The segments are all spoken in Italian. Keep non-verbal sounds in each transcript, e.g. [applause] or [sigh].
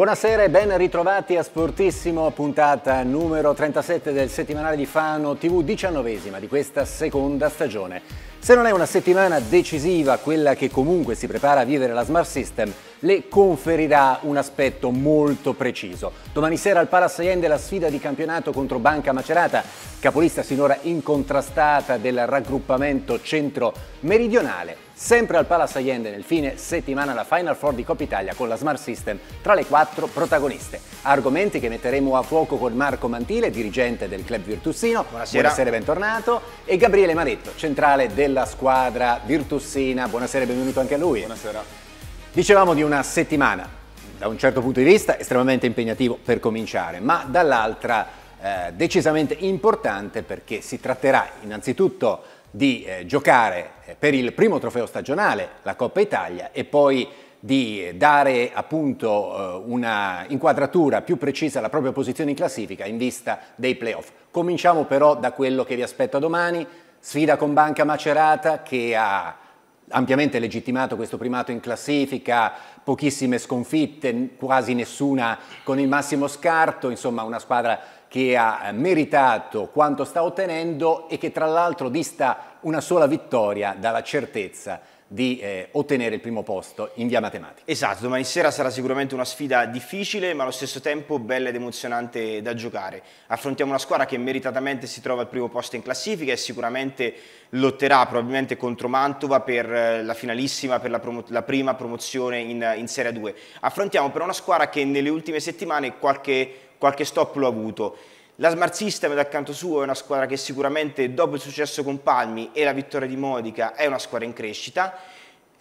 Buonasera e ben ritrovati a Sportissimo, puntata numero 37 del settimanale di Fano TV diciannovesima di questa seconda stagione. Se non è una settimana decisiva quella che comunque si prepara a vivere la Smart System, le conferirà un aspetto molto preciso. Domani sera al Palace Allende la sfida di campionato contro Banca Macerata, capolista sinora incontrastata del raggruppamento centro-meridionale Sempre al Palace Allende nel fine settimana la Final Four di Coppa Italia con la Smart System tra le quattro protagoniste. Argomenti che metteremo a fuoco con Marco Mantile, dirigente del club Virtussino. Buonasera. Buonasera, bentornato. E Gabriele Maretto, centrale della squadra Virtussina. Buonasera e benvenuto anche a lui. Buonasera. Dicevamo di una settimana, da un certo punto di vista, estremamente impegnativo per cominciare, ma dall'altra eh, decisamente importante perché si tratterà innanzitutto di eh, giocare eh, per il primo trofeo stagionale, la Coppa Italia, e poi di dare appunto eh, una inquadratura più precisa alla propria posizione in classifica in vista dei playoff. Cominciamo però da quello che vi aspetta domani, sfida con Banca Macerata che ha ampiamente legittimato questo primato in classifica, pochissime sconfitte, quasi nessuna con il massimo scarto, insomma una squadra che ha meritato quanto sta ottenendo e che tra l'altro dista una sola vittoria dalla certezza di eh, ottenere il primo posto in via matematica. Esatto, domani sera sarà sicuramente una sfida difficile ma allo stesso tempo bella ed emozionante da giocare. Affrontiamo una squadra che meritatamente si trova al primo posto in classifica e sicuramente lotterà probabilmente contro Mantova per eh, la finalissima, per la, promo la prima promozione in, in Serie 2. Affrontiamo però una squadra che nelle ultime settimane qualche qualche stop l'ho avuto. La Smart System dal canto suo è una squadra che sicuramente dopo il successo con Palmi e la vittoria di Modica è una squadra in crescita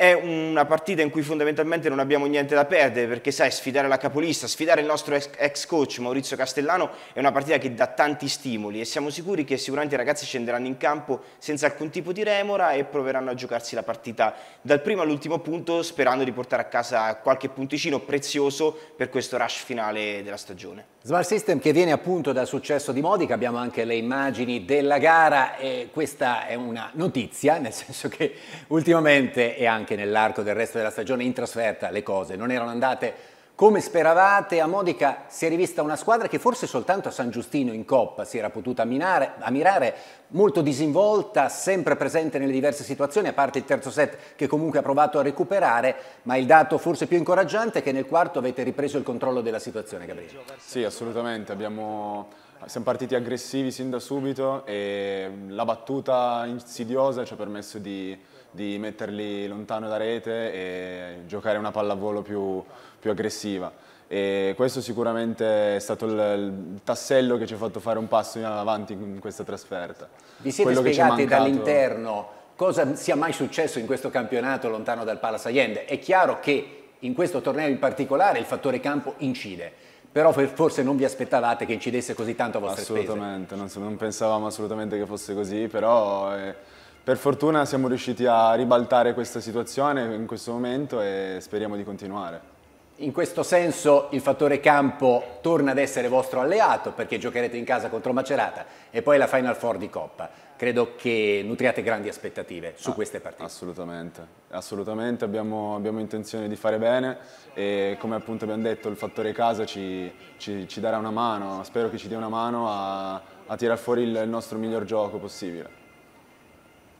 è una partita in cui fondamentalmente non abbiamo niente da perdere perché sai sfidare la capolista, sfidare il nostro ex coach Maurizio Castellano è una partita che dà tanti stimoli e siamo sicuri che sicuramente i ragazzi scenderanno in campo senza alcun tipo di remora e proveranno a giocarsi la partita dal primo all'ultimo punto sperando di portare a casa qualche punticino prezioso per questo rush finale della stagione. Smart System che viene appunto dal successo di Modica, abbiamo anche le immagini della gara e questa è una notizia nel senso che ultimamente è anche anche nell'arco del resto della stagione in trasferta le cose non erano andate come speravate, a Modica si è rivista una squadra che forse soltanto a San Giustino in Coppa si era potuta ammirare, ammirare, molto disinvolta, sempre presente nelle diverse situazioni, a parte il terzo set che comunque ha provato a recuperare, ma il dato forse più incoraggiante è che nel quarto avete ripreso il controllo della situazione, Gabriele. Sì, assolutamente, Abbiamo, siamo partiti aggressivi sin da subito e la battuta insidiosa ci ha permesso di di metterli lontano da rete e giocare una pallavolo più, più aggressiva. E questo sicuramente è stato il, il, tassello che ci ha fatto fare un passo in avanti in questa trasferta. Vi siete Quello spiegati mancato... dall'interno cosa sia mai successo in questo campionato lontano dal Palace Allende? È chiaro che in questo torneo in particolare il fattore campo incide, però forse non vi aspettavate che incidesse così tanto a vostre assolutamente, Assolutamente, non, non, pensavamo assolutamente che fosse così, però... Eh per fortuna siamo riusciti a ribaltare questa situazione in questo momento e speriamo di continuare. In questo senso il fattore campo torna ad essere vostro alleato perché giocherete in casa contro Macerata e poi la Final Four di Coppa. Credo che nutriate grandi aspettative su ah, queste partite. Assolutamente, assolutamente. Abbiamo, abbiamo, intenzione di fare bene e come appunto abbiamo detto il fattore casa ci, ci, ci darà una mano, spero che ci dia una mano a, a tirar fuori il nostro miglior gioco possibile.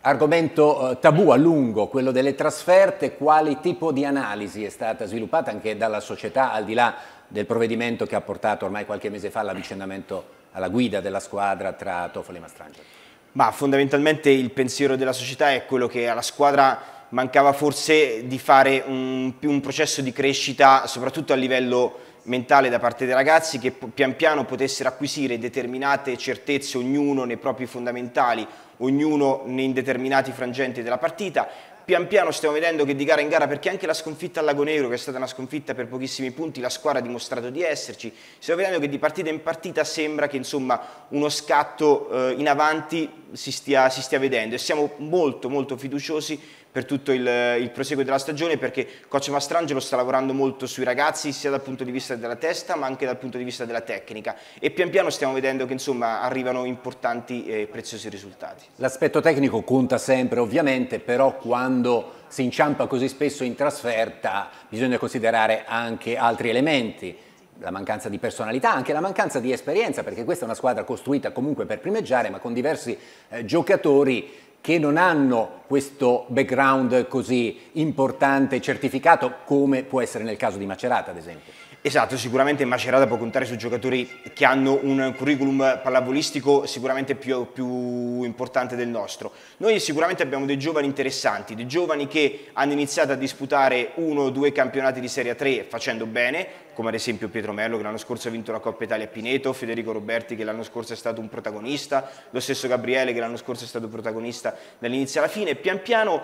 Argomento eh, tabù a lungo, quello delle trasferte, quale tipo di analisi è stata sviluppata anche dalla società al di là del provvedimento che ha portato ormai qualche mese fa all'avvicinamento alla guida della squadra tra Toffoli e Mastrangeli? Ma fondamentalmente il pensiero della società è quello che alla squadra mancava forse di fare un, un processo di crescita soprattutto a livello mentale da parte dei ragazzi che pian piano potessero acquisire determinate certezze ognuno nei propri fondamentali ognuno in determinati frangenti della partita. Pian piano stiamo vedendo che di gara in gara, perché anche la sconfitta al Lago Negro, che è stata una sconfitta per pochissimi punti, la squadra ha dimostrato di esserci, stiamo vedendo che di partita in partita sembra che insomma, uno scatto eh, in avanti si stia, si stia vedendo e siamo molto molto fiduciosi per tutto il, il proseguo della stagione perché coach Mastrangelo sta lavorando molto sui ragazzi sia dal punto di vista della testa ma anche dal punto di vista della tecnica e pian piano stiamo vedendo che insomma arrivano importanti e preziosi risultati. L'aspetto tecnico conta sempre ovviamente però quando si inciampa così spesso in trasferta bisogna considerare anche altri elementi la mancanza di personalità, anche la mancanza di esperienza, perché questa è una squadra costruita comunque per primeggiare, ma con diversi eh, giocatori che non hanno questo background così importante certificato come può essere nel caso di Macerata, ad esempio. Esatto, sicuramente Macerata può contare su giocatori che hanno un curriculum pallavolistico sicuramente più, più, importante del nostro. Noi sicuramente abbiamo dei giovani interessanti, dei giovani che hanno iniziato a disputare uno o due campionati di Serie 3 facendo bene, come ad esempio Pietro Mello che l'anno scorso ha vinto la Coppa Italia a Pineto, Federico Roberti che l'anno scorso è stato un protagonista, lo stesso Gabriele che l'anno scorso è stato protagonista dall'inizio alla fine. Pian piano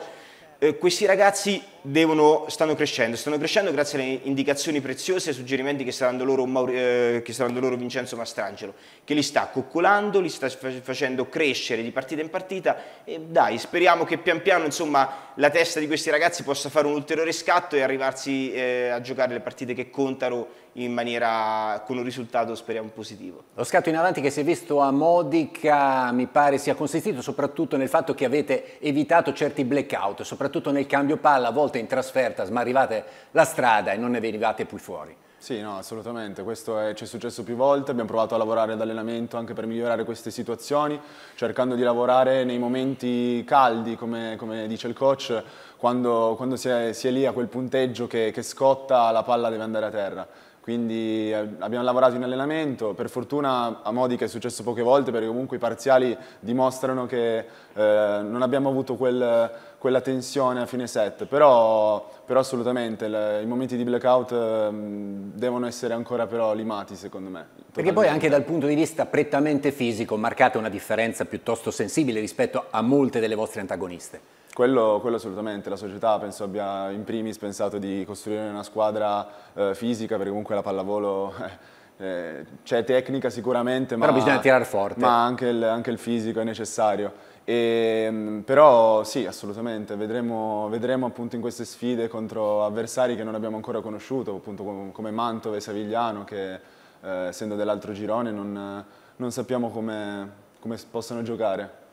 eh, questi ragazzi devono, stanno crescendo, stanno crescendo grazie alle indicazioni preziose e ai suggerimenti che saranno, loro, eh, che sta loro Vincenzo Mastrangelo, che li sta coccolando, li sta facendo crescere di partita in partita e dai, speriamo che pian piano insomma, la testa di questi ragazzi possa fare un ulteriore scatto e arrivarsi eh, a giocare le partite che contano in maniera con un risultato speriamo positivo. Lo scatto in avanti che si è visto a Modica mi pare sia consistito soprattutto nel fatto che avete evitato certi blackout, soprattutto nel cambio palla, a volte volte in trasferta smarrivate la strada e non ne venivate più fuori. Sì, no, assolutamente, questo è, ci è successo più volte, abbiamo provato a lavorare ad allenamento anche per migliorare queste situazioni, cercando di lavorare nei momenti caldi, come, come dice il coach, quando, quando si, è, si, è, lì a quel punteggio che, che scotta la palla deve andare a terra quindi eh, abbiamo lavorato in allenamento, per fortuna a Modica è successo poche volte perché comunque i parziali dimostrano che eh, non abbiamo avuto quel, quella tensione a fine set, però, però assolutamente le, i momenti di blackout eh, devono essere ancora però limati secondo me. Totalmente. Perché poi anche dal punto di vista prettamente fisico marcate una differenza piuttosto sensibile rispetto a molte delle vostre antagoniste. Quello, quello, assolutamente, la società penso abbia in primis pensato di costruire una squadra eh, fisica perché comunque la pallavolo eh, eh c'è tecnica sicuramente ma, però bisogna tirare forte ma anche il, anche il fisico è necessario e, ehm, però sì assolutamente vedremo, vedremo, appunto in queste sfide contro avversari che non abbiamo ancora conosciuto appunto come Mantova e Savigliano che eh, essendo dell'altro girone non, non sappiamo come, come possano giocare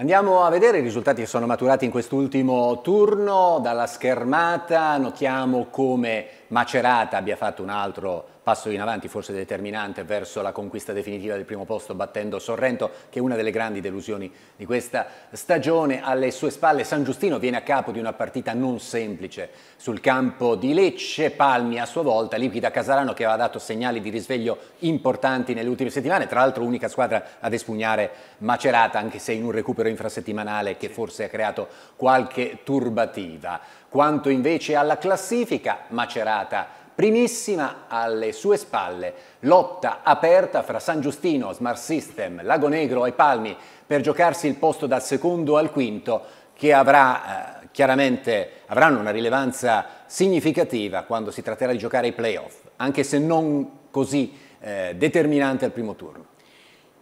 Andiamo a vedere i risultati che sono maturati in quest'ultimo turno. Dalla schermata notiamo come Macerata abbia fatto un altro passo in avanti forse determinante verso la conquista definitiva del primo posto battendo Sorrento che è una delle grandi delusioni di questa stagione. Alle sue spalle San Giustino viene a capo di una partita non semplice sul campo di Lecce, Palmi a sua volta, liquida Casarano che aveva dato segnali di risveglio importanti nelle ultime settimane, tra l'altro unica squadra ad espugnare Macerata anche se in un recupero infrasettimanale che forse ha creato qualche turbativa. Quanto invece alla classifica, Macerata Primissima alle sue spalle, lotta aperta fra San Giustino, Smart System, Lago Negro e Palmi per giocarsi il posto dal secondo al quinto che avrà, eh, chiaramente avranno una rilevanza significativa quando si tratterà di giocare i playoff, anche se non così eh, determinante al primo turno.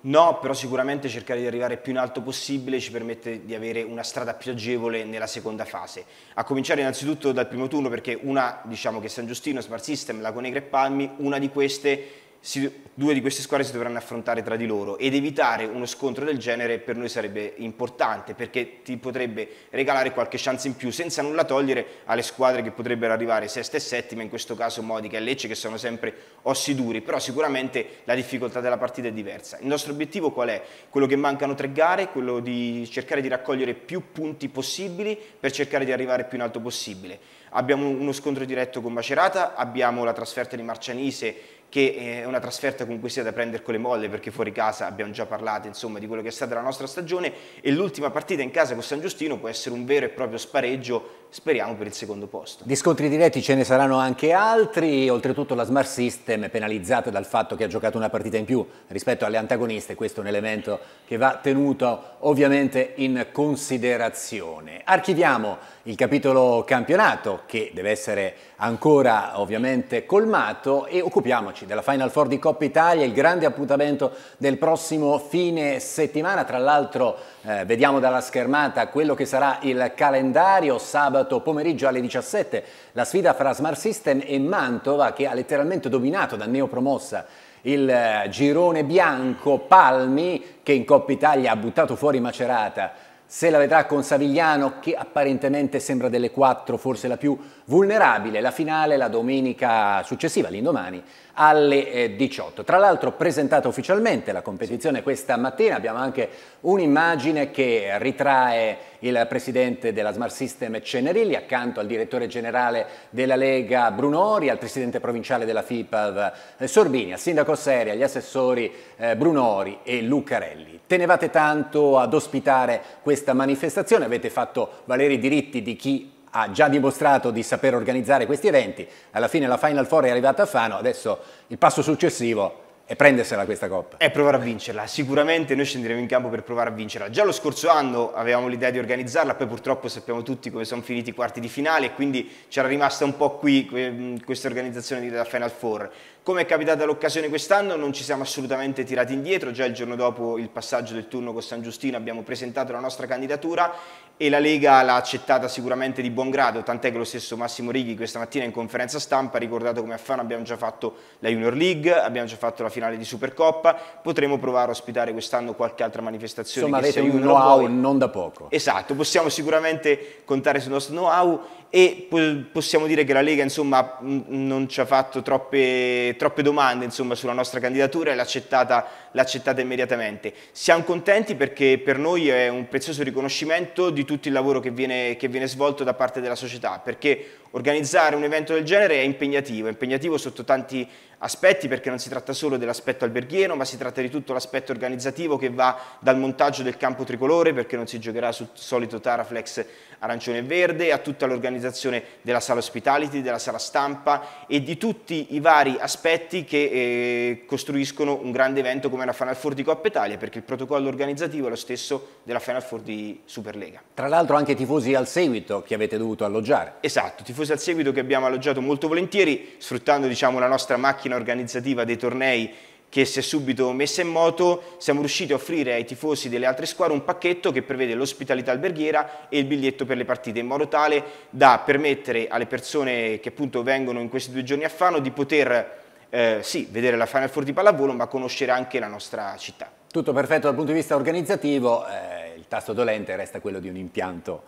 No, però sicuramente cercare di arrivare più in alto possibile ci permette di avere una strada più agevole nella seconda fase. A cominciare innanzitutto dal primo turno perché una, diciamo che San Giustino, Smart System, Lago Negre e Palmi, una di queste si, due di queste squadre si dovranno affrontare tra di loro ed evitare uno scontro del genere per noi sarebbe importante perché ti potrebbe regalare qualche chance in più senza nulla togliere alle squadre che potrebbero arrivare sesta e settima, in questo caso Modica e Lecce che sono sempre ossi duri, però sicuramente la difficoltà della partita è diversa. Il nostro obiettivo qual è? Quello che mancano tre gare, quello di cercare di raccogliere più punti possibili per cercare di arrivare più in alto possibile. Abbiamo uno scontro diretto con Macerata, abbiamo la trasferta di Marcianise che è eh, una trasferta con cui sia da prendere con le molle perché fuori casa abbiamo già parlato insomma, di quello che è stata la nostra stagione e l'ultima partita in casa con San Giustino può essere un vero e proprio spareggio speriamo per il secondo posto. Di scontri diretti ce ne saranno anche altri, oltretutto la Smart System è penalizzata dal fatto che ha giocato una partita in più rispetto alle antagoniste, questo è un elemento che va tenuto ovviamente in considerazione. Archiviamo il capitolo campionato che deve essere ancora ovviamente colmato e occupiamoci della Final Four di Coppa Italia, il grande appuntamento del prossimo fine settimana, tra l'altro eh, vediamo dalla schermata quello che sarà il calendario sabato pomeriggio alle 17. La sfida fra Smart System e Mantova che ha letteralmente dominato da neopromossa il eh, girone bianco Palmi che in Coppa Italia ha buttato fuori Macerata. Se la vedrà con Savigliano che apparentemente sembra delle quattro forse la più vulnerabile. La finale la domenica successiva, l'indomani, alle 18. Eh, Tra l'altro presentata ufficialmente la competizione questa mattina, abbiamo anche un'immagine che ritrae il presidente della Smart System Cenerilli accanto al direttore generale della Lega Brunori, al presidente provinciale della FIPAV eh, Sorbini, al sindaco Seri, agli assessori eh, Brunori e Lucarelli. Tenevate tanto ad ospitare questa manifestazione, avete fatto valere i diritti di chi ha già dimostrato di saper organizzare questi eventi, alla fine la Final Four è arrivata a Fano, adesso il passo successivo è prendersela questa coppa. E provare a vincerla, sicuramente noi scenderemo in campo per provare a vincerla. Già lo scorso anno avevamo l'idea di organizzarla, poi purtroppo sappiamo tutti come sono finiti i quarti di finale e quindi c'era rimasta un po' qui questa organizzazione della Final Four. Come è capitata l'occasione quest'anno non ci siamo assolutamente tirati indietro, già il giorno dopo il passaggio del turno con San Giustino abbiamo presentato la nostra candidatura e la Lega l'ha accettata sicuramente di buon grado, tant'è che lo stesso Massimo Righi questa mattina in conferenza stampa ha ricordato come a Fano abbiamo già fatto la Junior League, abbiamo già fatto la finale di Supercoppa, potremo provare a ospitare quest'anno qualche altra manifestazione. Insomma avete un know-how non da poco. Esatto, possiamo sicuramente contare sul nostro know-how e possiamo dire che la Lega insomma, non ci ha fatto troppe, troppe domande insomma, sulla nostra candidatura e l'ha accettata l'accettate immediatamente. Siamo contenti perché per noi è un prezioso riconoscimento di tutto il lavoro che viene, che viene svolto da parte della società, perché organizzare un evento del genere è impegnativo, è impegnativo sotto tanti aspetti perché non si tratta solo dell'aspetto alberghiero, ma si tratta di tutto l'aspetto organizzativo che va dal montaggio del campo tricolore perché non si giocherà sul solito Taraflex arancione e verde, a tutta l'organizzazione della sala hospitality, della sala stampa e di tutti i vari aspetti che eh, costruiscono un grande evento come una Final Four di Coppa Italia perché il protocollo organizzativo è lo stesso della Final Four di Superlega. Tra l'altro anche tifosi al seguito che avete dovuto alloggiare. Esatto, tifosi al seguito che abbiamo alloggiato molto volentieri sfruttando diciamo, la nostra macchina organizzativa dei tornei che si è subito messa in moto, siamo riusciti a offrire ai tifosi delle altre squadre un pacchetto che prevede l'ospitalità alberghiera e il biglietto per le partite, in modo tale da permettere alle persone che appunto vengono in questi due giorni a Fano di poter eh, sì, vedere la Final Four di pallavolo, ma conoscere anche la nostra città. Tutto perfetto dal punto di vista organizzativo, eh, il tasto dolente resta quello di un impianto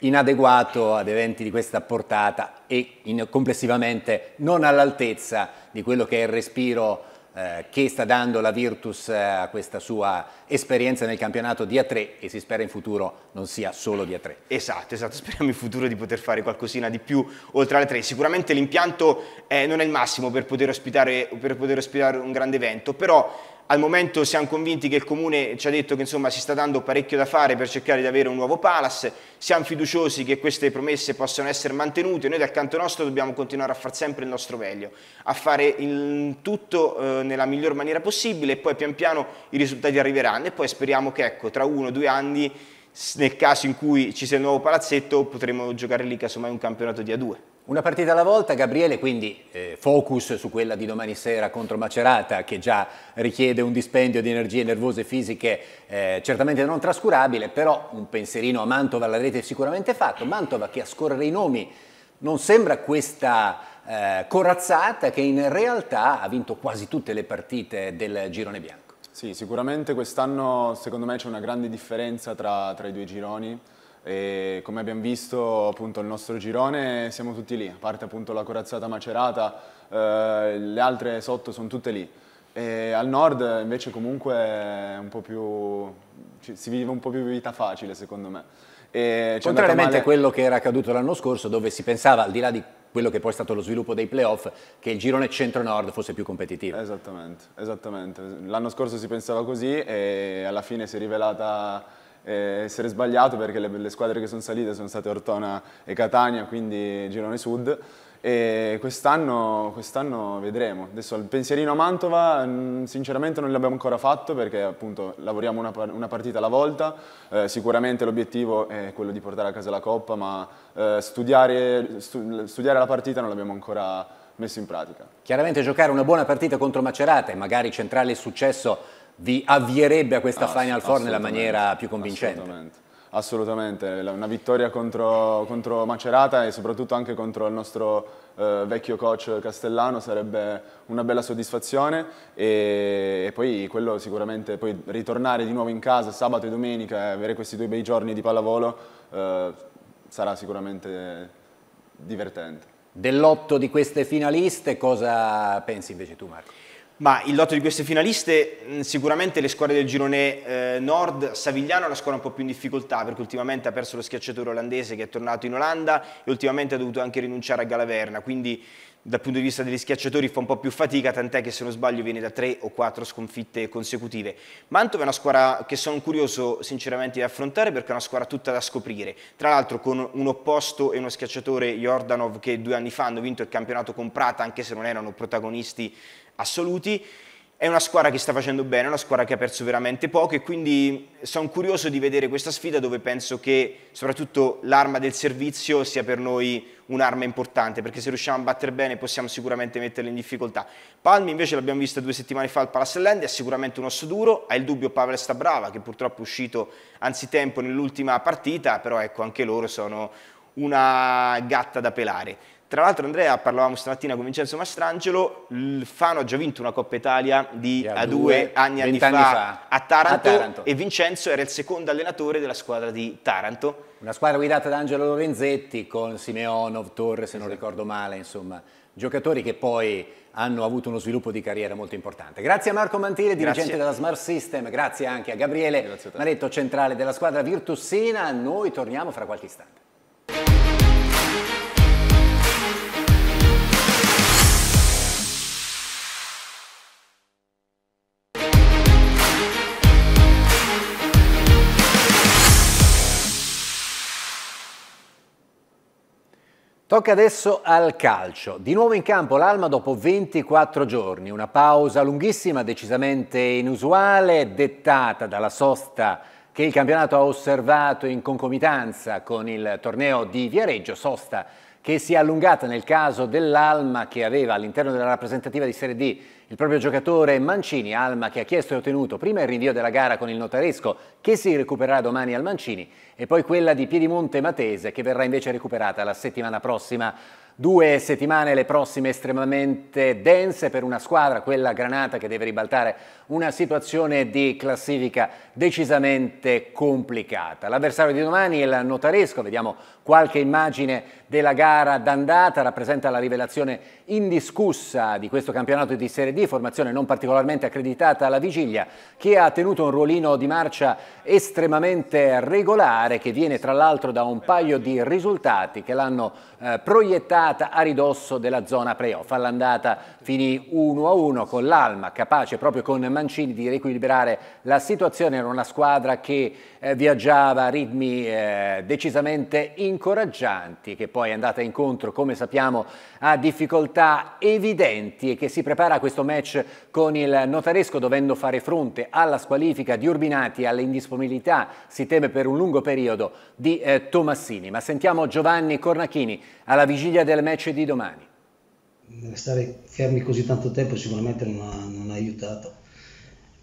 inadeguato ad eventi di questa portata e in, complessivamente non all'altezza di quello che è il respiro eh, che sta dando la Virtus eh, a questa sua esperienza nel campionato di A3 e si spera in futuro non sia solo di A3. Esatto, esatto, speriamo in futuro di poter fare qualcosina di più oltre alle 3. Sicuramente l'impianto eh, non è il massimo per poter, ospitare, per poter ospitare un grande evento, però al momento siamo convinti che il Comune ci ha detto che insomma, si sta dando parecchio da fare per cercare di avere un nuovo Palace, siamo fiduciosi che queste promesse possano essere mantenute, noi dal canto nostro dobbiamo continuare a far sempre il nostro meglio, a fare il tutto eh, nella miglior maniera possibile e poi pian piano i risultati arriveranno e poi speriamo che ecco, tra uno o due anni, nel caso in cui ci sia il nuovo palazzetto, potremo giocare lì casomai un campionato di A2. Una partita alla volta, Gabriele, quindi eh, focus su quella di domani sera contro Macerata che già richiede un dispendio di energie nervose e fisiche eh, certamente non trascurabile, però un pensierino a Mantova l'avete sicuramente fatto. Mantova che a scorrere i nomi non sembra questa eh, corazzata che in realtà ha vinto quasi tutte le partite del girone bianco. Sì, sicuramente quest'anno secondo me c'è una grande differenza tra, tra i due gironi e come abbiamo visto appunto il nostro girone siamo tutti lì, a parte appunto la corazzata macerata, eh, le altre sotto sono tutte lì. E al nord invece comunque più, si vive un po' più vita facile secondo me. E Contrariamente a quello che era accaduto l'anno scorso dove si pensava al di là di quello che poi è stato lo sviluppo dei playoff, che il girone centro-nord fosse più competitivo. Esattamente, esattamente. L'anno scorso si pensava così e alla fine si è rivelata eh, essere sbagliato perché le, le, squadre che sono salite sono state Ortona e Catania, quindi Girone Sud. E quest'anno, quest'anno vedremo. Adesso il pensierino a Mantova mm, sinceramente non l'abbiamo ancora fatto perché appunto lavoriamo una, una partita alla volta, eh, sicuramente l'obiettivo è quello di portare a casa la Coppa, ma eh, studiare, stu, studiare la partita non l'abbiamo ancora messo in pratica. Chiaramente giocare una buona partita contro Macerata e magari centrare il successo vi avvierebbe a questa ah, Final Four nella maniera più convincente. Assolutamente. Assolutamente, una vittoria contro, contro, Macerata e soprattutto anche contro il nostro eh, vecchio coach Castellano sarebbe una bella soddisfazione e, e, poi quello sicuramente, poi ritornare di nuovo in casa sabato e domenica e avere questi due bei giorni di pallavolo eh, sarà sicuramente divertente. Dell'otto di queste finaliste cosa pensi invece tu Marco? Ma il lotto di queste finaliste, mm, sicuramente le squadre del girone eh, nord, Savigliano è una squadra un po' più in difficoltà perché ultimamente ha perso lo schiacciatore olandese che è tornato in Olanda e ultimamente ha dovuto anche rinunciare a Galaverna, quindi dal punto di vista degli schiacciatori fa un po' più fatica, tant'è che se non sbaglio viene da tre o quattro sconfitte consecutive. Mantova è una squadra che sono curioso sinceramente di affrontare perché è una squadra tutta da scoprire, tra l'altro con un opposto e uno schiacciatore Jordanov che due anni fa hanno vinto il campionato con Prata anche se non erano protagonisti assoluti, è una squadra che sta facendo bene, è una squadra che ha perso veramente poco e quindi sono curioso di vedere questa sfida dove penso che soprattutto l'arma del servizio sia per noi un'arma importante perché se riusciamo a battere bene possiamo sicuramente metterle in difficoltà. Palmi invece l'abbiamo vista due settimane fa al Land, è sicuramente un osso duro, ha il dubbio Pavel Stabrava che purtroppo è uscito anzitempo nell'ultima partita, però ecco anche loro sono una gatta da pelare. Tra l'altro Andrea, parlavamo stamattina con Vincenzo Mastrangelo, il Fano ha già vinto una Coppa Italia di a due, anni, anni fa, fa a, Taranto, a, Taranto, e Vincenzo era il secondo allenatore della squadra di Taranto. Una squadra guidata da Angelo Lorenzetti con Simeonov, Torres se non esatto. ricordo male, insomma, giocatori che poi hanno avuto uno sviluppo di carriera molto importante. Grazie a Marco Mantile, dirigente grazie. della Smart System, grazie anche a Gabriele a Maretto, centrale della squadra Virtussina. Noi torniamo fra qualche istante. Tocca adesso al calcio. Di nuovo in campo l'Alma dopo 24 giorni, una pausa lunghissima, decisamente inusuale, dettata dalla sosta che il campionato ha osservato in concomitanza con il torneo di Viareggio, sosta che si è allungata nel caso dell'Alma che aveva all'interno della rappresentativa di Serie D il proprio giocatore Mancini, Alma, che ha chiesto e ottenuto prima il rinvio della gara con il Notaresco, che si recupererà domani al Mancini, e poi quella di Piedimonte Matese, che verrà invece recuperata la settimana prossima. Due settimane le prossime estremamente dense per una squadra, quella Granata che deve ribaltare una situazione di classifica decisamente complicata. L'avversario di domani è il Notaresco, vediamo qualche immagine della gara d'andata, rappresenta la rivelazione indiscussa di questo campionato di Serie D, formazione non particolarmente accreditata alla vigilia, che ha tenuto un ruolino di marcia estremamente regolare, che viene tra l'altro da un paio di risultati che l'hanno eh, proiettata a ridosso della zona playoff. All'andata finì 1-1 con l'Alma, capace proprio con Mancini di riequilibrare la situazione, era una squadra che eh, viaggiava a ritmi eh, decisamente incoraggianti, che poi è andata incontro, come sappiamo, a difficoltà evidenti e che si prepara a questo match con il notaresco dovendo fare fronte alla squalifica di Urbinati e all'indisponibilità, si teme per un lungo periodo, di eh, Tomassini. Ma sentiamo Giovanni Cornachini alla vigilia del match di domani. Restare fermi così tanto tempo sicuramente non ha, non ha aiutato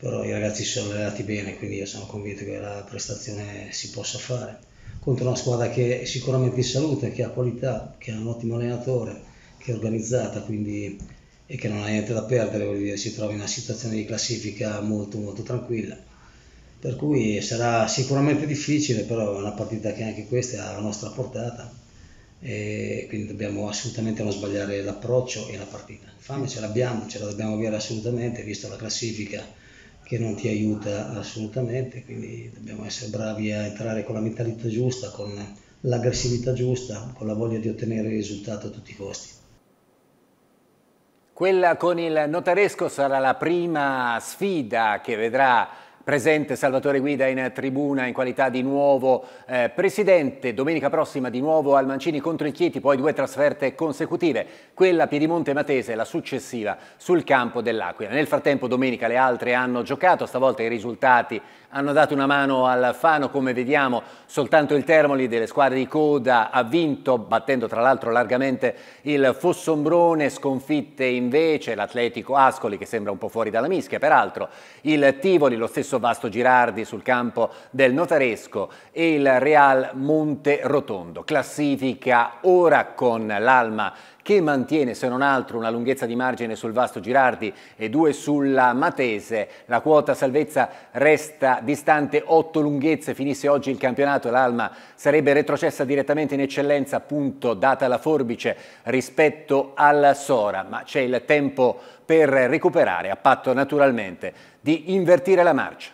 però i ragazzi si sono allenati bene, quindi io sono convinto che la prestazione si possa fare. Contro una squadra che è sicuramente in salute, che ha qualità, che ha un ottimo allenatore, che è organizzata quindi, e che non ha niente da perdere, dire, si trova in una situazione di classifica molto, molto tranquilla. Per cui sarà sicuramente difficile, però è una partita che anche questa è alla nostra portata e quindi dobbiamo assolutamente non sbagliare l'approccio e la partita. Fame ce l'abbiamo, ce la dobbiamo avere assolutamente, visto la classifica che non ti aiuta assolutamente, quindi dobbiamo essere bravi a entrare con la mentalità giusta, con l'aggressività giusta, con la voglia di ottenere il risultato a tutti i costi. Quella con il notaresco sarà la prima sfida che vedrà presente Salvatore Guida in tribuna in qualità di nuovo eh, presidente. Domenica prossima di nuovo al Mancini contro il Chieti, poi due trasferte consecutive, quella Piedimonte Matese e la successiva sul campo dell'Aquila. Nel frattempo domenica le altre hanno giocato, stavolta i risultati hanno dato una mano al Fano, come vediamo soltanto il Termoli delle squadre di coda ha vinto, battendo tra l'altro largamente il Fossombrone, sconfitte invece l'Atletico Ascoli che sembra un po' fuori dalla mischia, peraltro il Tivoli lo stesso stesso Vasto Girardi sul campo del Notaresco e il Real Monte Rotondo. Classifica ora con l'Alma che mantiene se non altro una lunghezza di margine sul Vasto Girardi e due sulla Matese. La quota salvezza resta distante otto lunghezze, finisse oggi il campionato, l'Alma sarebbe retrocessa direttamente in eccellenza, appunto data la forbice rispetto al Sora, ma c'è il tempo per recuperare, a patto naturalmente di invertire la marcia.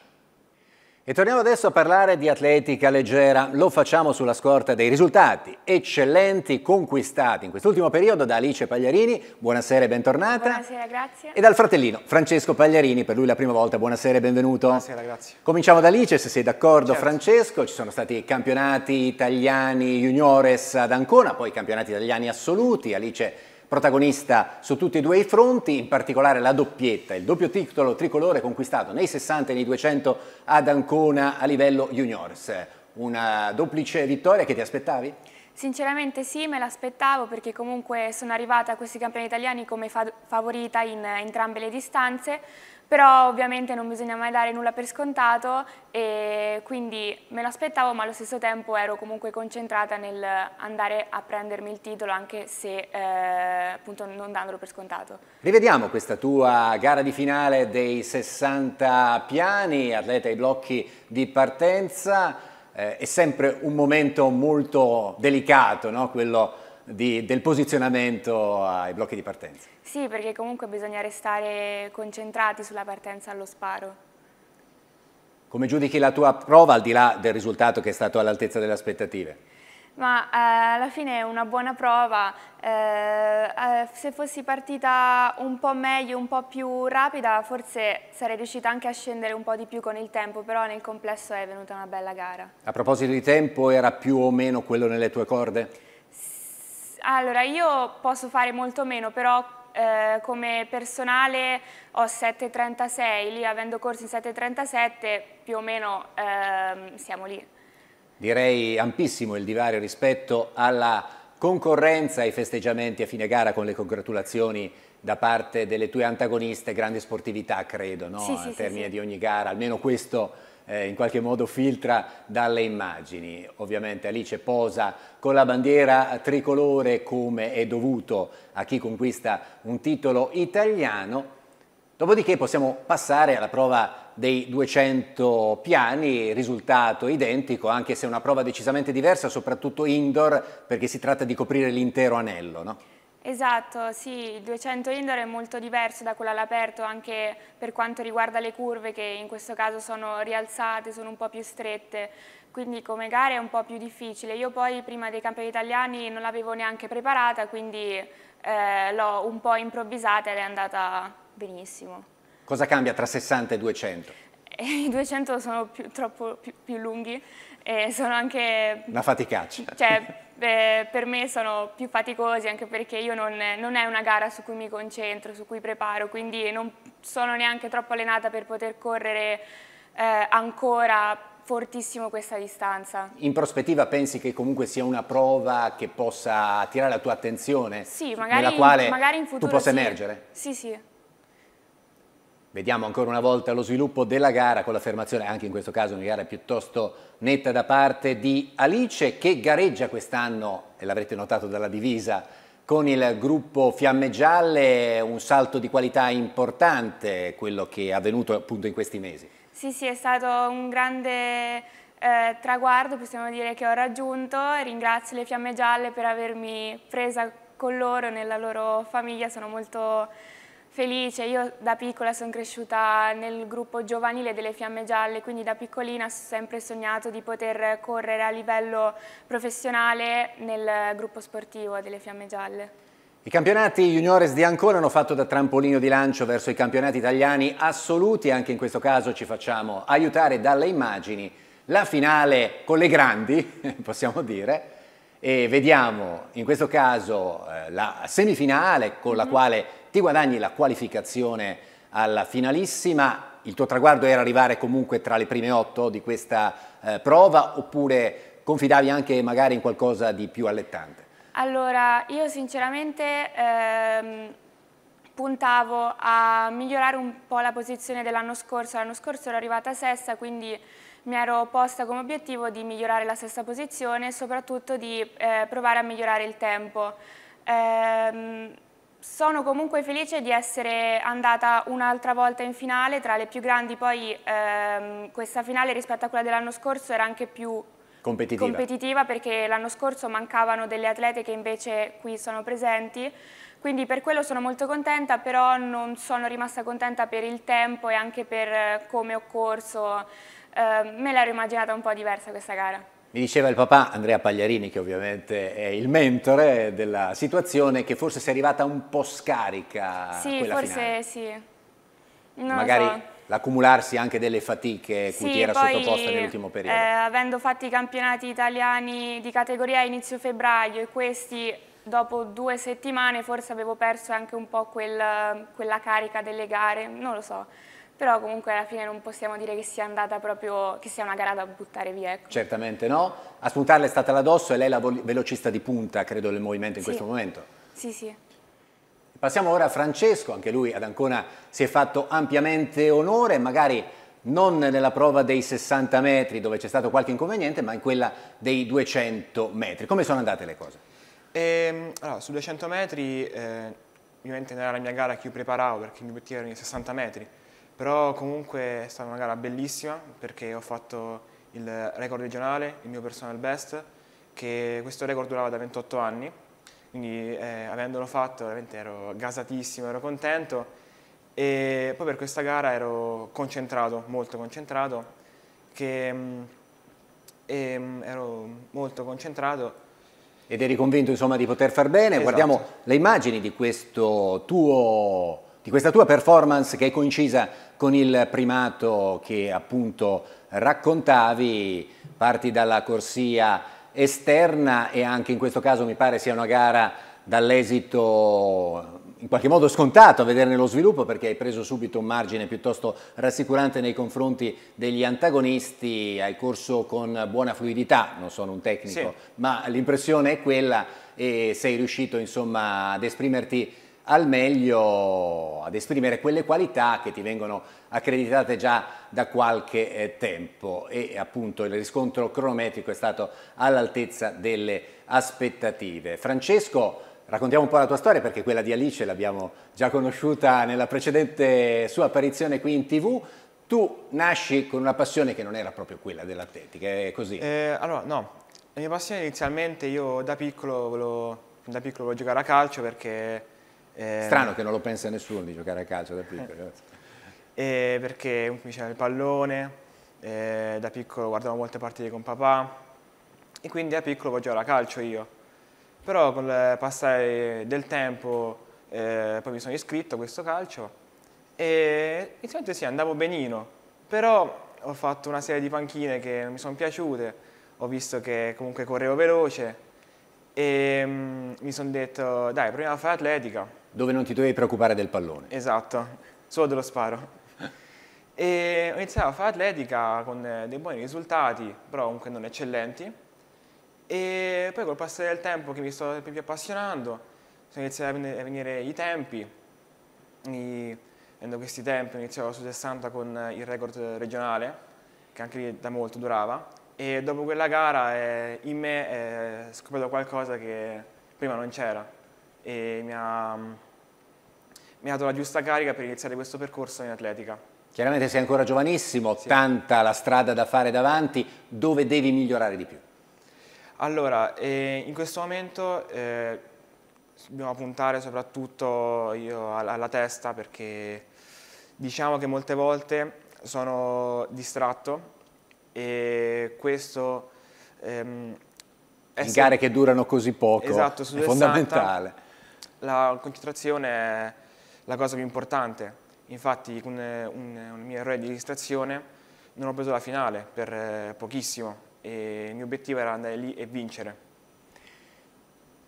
E torniamo adesso a parlare di atletica leggera. Lo facciamo sulla scorta dei risultati eccellenti conquistati in quest'ultimo periodo da Alice Pagliarini. Buonasera e bentornata. Buonasera, grazie. E dal fratellino Francesco Pagliarini, per lui la prima volta. Buonasera e benvenuto. Buonasera, grazie. Cominciamo da Alice, se sei d'accordo certo. Francesco. Ci sono stati campionati italiani juniores ad Ancona, poi campionati italiani assoluti. Alice protagonista su tutti e due i fronti, in particolare la doppietta, il doppio titolo tricolore conquistato nei 60 e nei 200 ad Ancona a livello juniors. Una duplice vittoria che ti aspettavi? Sinceramente sì, me l'aspettavo perché comunque sono arrivata a questi campioni italiani come favorita in entrambe le distanze, però ovviamente non bisogna mai dare nulla per scontato e quindi me l'aspettavo ma allo stesso tempo ero comunque concentrata nel andare a prendermi il titolo anche se eh, appunto non dandolo per scontato. Rivediamo questa tua gara di finale dei 60 piani, atleta ai blocchi di partenza, eh, è sempre un momento molto delicato no? quello di, del posizionamento ai blocchi di partenza. Sì, perché comunque bisogna restare concentrati sulla partenza allo sparo. Come giudichi la tua prova al di là del risultato che è stato all'altezza delle aspettative? Ma eh, alla fine è una buona prova, eh, eh, se fossi partita un po' meglio, un po' più rapida, forse sarei riuscita anche a scendere un po' di più con il tempo, però nel complesso è venuta una bella gara. A proposito di tempo, era più o meno quello nelle tue corde? Allora, io posso fare molto meno, però eh, come personale ho 7,36, lì avendo corso in 7,37 più o meno eh, siamo lì. Direi ampissimo il divario rispetto alla concorrenza ai festeggiamenti a fine gara con le congratulazioni da parte delle tue antagoniste, grande sportività credo, no? sì, sì, al termine sì, di ogni gara, almeno questo eh, in qualche modo filtra dalle immagini. Ovviamente Alice posa con la bandiera tricolore come è dovuto a chi conquista un titolo italiano. Dopodiché possiamo passare alla prova dei 200 piani, risultato identico, anche se una prova decisamente diversa, soprattutto indoor, perché si tratta di coprire l'intero anello. No? Esatto, sì, il 200 indoor è molto diverso da quello all'aperto anche per quanto riguarda le curve che in questo caso sono rialzate, sono un po' più strette, quindi come gara è un po' più difficile. Io poi prima dei campioni italiani non l'avevo neanche preparata, quindi eh, l'ho un po' improvvisata ed è andata benissimo. Cosa cambia tra 60 e 200? e [laughs] i 200 sono più, troppo più, più, lunghi e sono anche... Una faticaccia. Cioè, [laughs] eh, per me sono più faticosi anche perché io non, non, è una gara su cui mi concentro, su cui preparo, quindi non sono neanche troppo allenata per poter correre eh, ancora fortissimo questa distanza. In prospettiva pensi che comunque sia una prova che possa attirare la tua attenzione? Sì, magari, nella quale magari in futuro tu possa sì. emergere? Sì, sì. Vediamo ancora una volta lo sviluppo della gara con l'affermazione, anche in questo caso una gara piuttosto netta da parte di Alice che gareggia quest'anno, e l'avrete notato dalla divisa, con il gruppo Fiamme Gialle, un salto di qualità importante quello che è avvenuto appunto in questi mesi. Sì, sì, è stato un grande eh, traguardo, possiamo dire, che ho raggiunto. Ringrazio le Fiamme Gialle per avermi presa con loro, nella loro famiglia, sono molto felice, io da piccola sono cresciuta nel gruppo giovanile delle Fiamme Gialle, quindi da piccolina ho sempre sognato di poter correre a livello professionale nel gruppo sportivo delle Fiamme Gialle. I campionati juniores di Ancona hanno fatto da trampolino di lancio verso i campionati italiani assoluti, anche in questo caso ci facciamo aiutare dalle immagini. La finale con le grandi, [laughs] possiamo dire, e vediamo in questo caso eh, la semifinale con la mm -hmm. quale ti guadagni la qualificazione alla finalissima, il tuo traguardo era arrivare comunque tra le prime otto di questa eh, prova oppure confidavi anche magari in qualcosa di più allettante? Allora, io sinceramente ehm, puntavo a migliorare un po' la posizione dell'anno scorso. L'anno scorso ero arrivata sesta, quindi mi ero posta come obiettivo di migliorare la sesta posizione e soprattutto di eh, provare a migliorare il tempo. Ehm, sono comunque felice di essere andata un'altra volta in finale, tra le più grandi poi ehm, questa finale rispetto a quella dell'anno scorso era anche più competitiva, competitiva perché l'anno scorso mancavano delle atlete che invece qui sono presenti, quindi per quello sono molto contenta, però non sono rimasta contenta per il tempo e anche per eh, come ho corso, eh, me l'ero immaginata un po' diversa questa gara. Mi diceva il papà Andrea Pagliarini, che ovviamente è il mentore della situazione, che forse sei arrivata un po' scarica sì, quella forse finale. sì. Non Magari so. l'accumularsi anche delle fatiche sì, cui ti era poi, sottoposta nell'ultimo eh, periodo. Eh, avendo fatto i campionati italiani di categoria a inizio febbraio e questi dopo due settimane forse avevo perso anche un po' quel, quella carica delle gare, non lo so però comunque alla fine non possiamo dire che sia andata proprio, che sia una gara da buttare via. Ecco. Certamente no, a spuntarla è stata la Dosso e lei è la velocista di punta, credo, del movimento in sì. questo momento. Sì, sì. Passiamo ora a Francesco, anche lui ad Ancona si è fatto ampiamente onore, magari non nella prova dei 60 metri dove c'è stato qualche inconveniente, ma in quella dei 200 metri. Come sono andate le cose? E, ehm, allora, su 200 metri, eh, ovviamente non era la mia gara che io preparavo perché mi mio obiettivo erano i 60 metri, però comunque è stata una gara bellissima perché ho fatto il record regionale, il mio personal best, che questo record durava da 28 anni, quindi eh, avendolo fatto veramente ero gasatissimo, ero contento e poi per questa gara ero concentrato, molto concentrato, che, mm, e, mm, ero molto concentrato. Ed eri convinto insomma di poter far bene, esatto. guardiamo le immagini di questo tuo di questa tua performance che è coincisa con il primato che appunto raccontavi, parti dalla corsia esterna e anche in questo caso mi pare sia una gara dall'esito in qualche modo scontato a vederne lo sviluppo perché hai preso subito un margine piuttosto rassicurante nei confronti degli antagonisti, hai corso con buona fluidità, non sono un tecnico, sì. ma l'impressione è quella e sei riuscito insomma ad esprimerti al meglio ad esprimere quelle qualità che ti vengono accreditate già da qualche eh, tempo e appunto il riscontro cronometrico è stato all'altezza delle aspettative. Francesco, raccontiamo un po' la tua storia perché quella di Alice l'abbiamo già conosciuta nella precedente sua apparizione qui in tv, tu nasci con una passione che non era proprio quella dell'atletica, è così? Eh, allora, no. La mia passione inizialmente, io da piccolo, volevo, da piccolo volevo giocare a calcio perché eh, Strano che non lo pensa nessuno di giocare a calcio da piccolo. Eh, eh perché mi piaceva il pallone, eh, da piccolo guardavo molte partite con papà e quindi da piccolo volevo giocare a calcio io. Però con il passare del tempo eh, poi mi sono iscritto a questo calcio e inizialmente sì, andavo benino, però ho fatto una serie di panchine che non mi sono piaciute, ho visto che comunque correvo veloce e mm, mi sono detto dai proviamo a fare atletica dove non ti dovevi preoccupare del pallone. Esatto, solo dello sparo. E ho iniziato a fare atletica con eh, dei buoni risultati, però comunque non eccellenti. E poi col passare del tempo che mi sto sempre più appassionando, sono iniziati a venire i tempi. I, avendo questi tempi, iniziavo su 60 con eh, il record regionale, che anche lì da molto durava. E dopo quella gara eh, in me eh, è eh, scoperto qualcosa che prima non c'era e mi ha mm, mi ha dato la giusta carica per iniziare questo percorso in atletica. Chiaramente sei ancora giovanissimo, sì. tanta la strada da fare davanti, dove devi migliorare di più? Allora, eh, in questo momento eh, dobbiamo puntare soprattutto io alla, alla, testa perché diciamo che molte volte sono distratto e questo... Ehm, in gare che durano così poco esatto, è 60, fondamentale. La concentrazione è la cosa più importante. Infatti con eh, un, eh, un, mio errore di distrazione, non ho preso la finale per eh, pochissimo e il mio obiettivo era andare lì e vincere.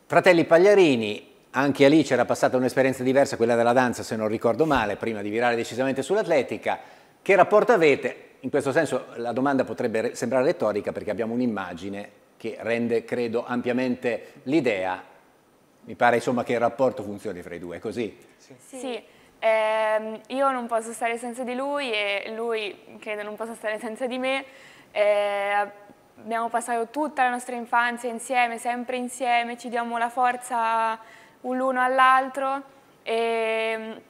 Fratelli Pagliarini, anche Alice era passata un'esperienza diversa, quella della danza se non ricordo male, prima di virare decisamente sull'atletica. Che rapporto avete? In questo senso la domanda potrebbe sembrare retorica perché abbiamo un'immagine che rende, credo, ampiamente l'idea mi pare insomma, che il rapporto funzioni fra i due, è così? Sì. sì. Eh, io non posso stare senza di lui e lui credo non possa stare senza di me. Eh, abbiamo passato tutta la nostra infanzia insieme, sempre insieme, ci diamo la forza l'uno all'altro e ehm,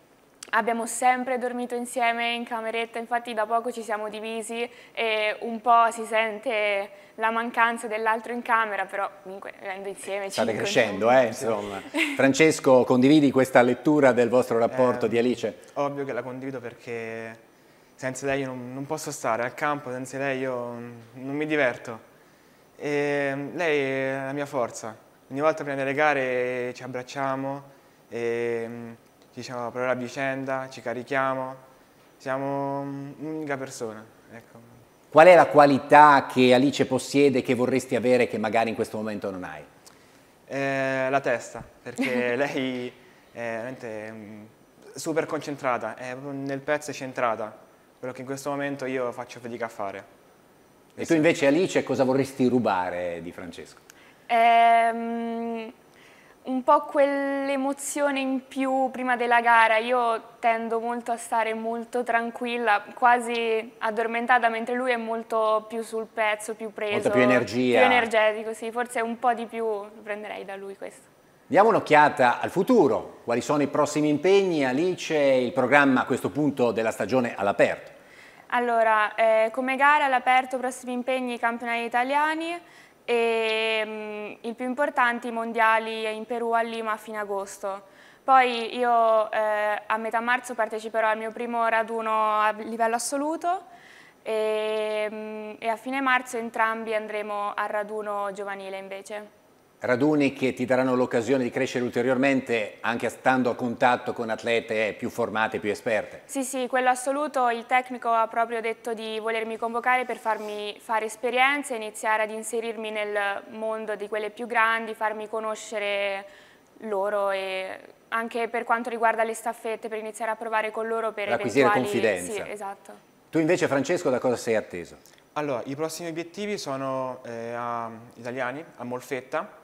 Abbiamo sempre dormito insieme in cameretta, infatti da poco ci siamo divisi e un po' si sente la mancanza dell'altro in camera, però comunque vivendo insieme ci State crescendo, eh, insomma. Francesco, condividi questa lettura del vostro rapporto eh, di Alice? Eh, ovvio che la condivido perché senza lei io non, non posso stare al campo, senza lei io non mi diverto. E mm, lei è la mia forza. Ogni volta prima delle gare ci abbracciamo e mm, diciamo la a vicenda, ci carichiamo, siamo un'unica persona. Ecco. Qual è la qualità che Alice possiede che vorresti avere che magari in questo momento non hai? Eh, la testa, perché [laughs] lei è veramente mm, super concentrata, è nel pezzo centrata, quello che in questo momento io faccio fatica a fare. E tu invece Alice cosa vorresti rubare di Francesco? Ehm, un po' quell'emozione in più prima della gara, io tendo molto a stare molto tranquilla, quasi addormentata, mentre lui è molto più sul pezzo, più preso. Molto più energia. Più energetico, sì, forse un po' di più prenderei da lui questo. Diamo un'occhiata al futuro, quali sono i prossimi impegni, Alice, il programma a questo punto della stagione all'aperto? Allora, eh, come gara all'aperto, prossimi impegni, campionati italiani, e um, i più importanti mondiali in Perù a Lima a fine agosto. Poi io eh, a metà marzo parteciperò al mio primo raduno a livello assoluto e, mm, e a fine marzo entrambi andremo al raduno giovanile invece raduni che ti daranno l'occasione di crescere ulteriormente anche stando a contatto con atlete più formate, più esperte. Sì, sì, quello assoluto. Il tecnico ha proprio detto di volermi convocare per farmi fare esperienze, iniziare ad inserirmi nel mondo di quelle più grandi, farmi conoscere loro e anche per quanto riguarda le staffette, per iniziare a provare con loro per acquisire confidenza. Sì, esatto. Tu invece Francesco da cosa sei atteso? Allora, i prossimi obiettivi sono eh, a, italiani, a Molfetta,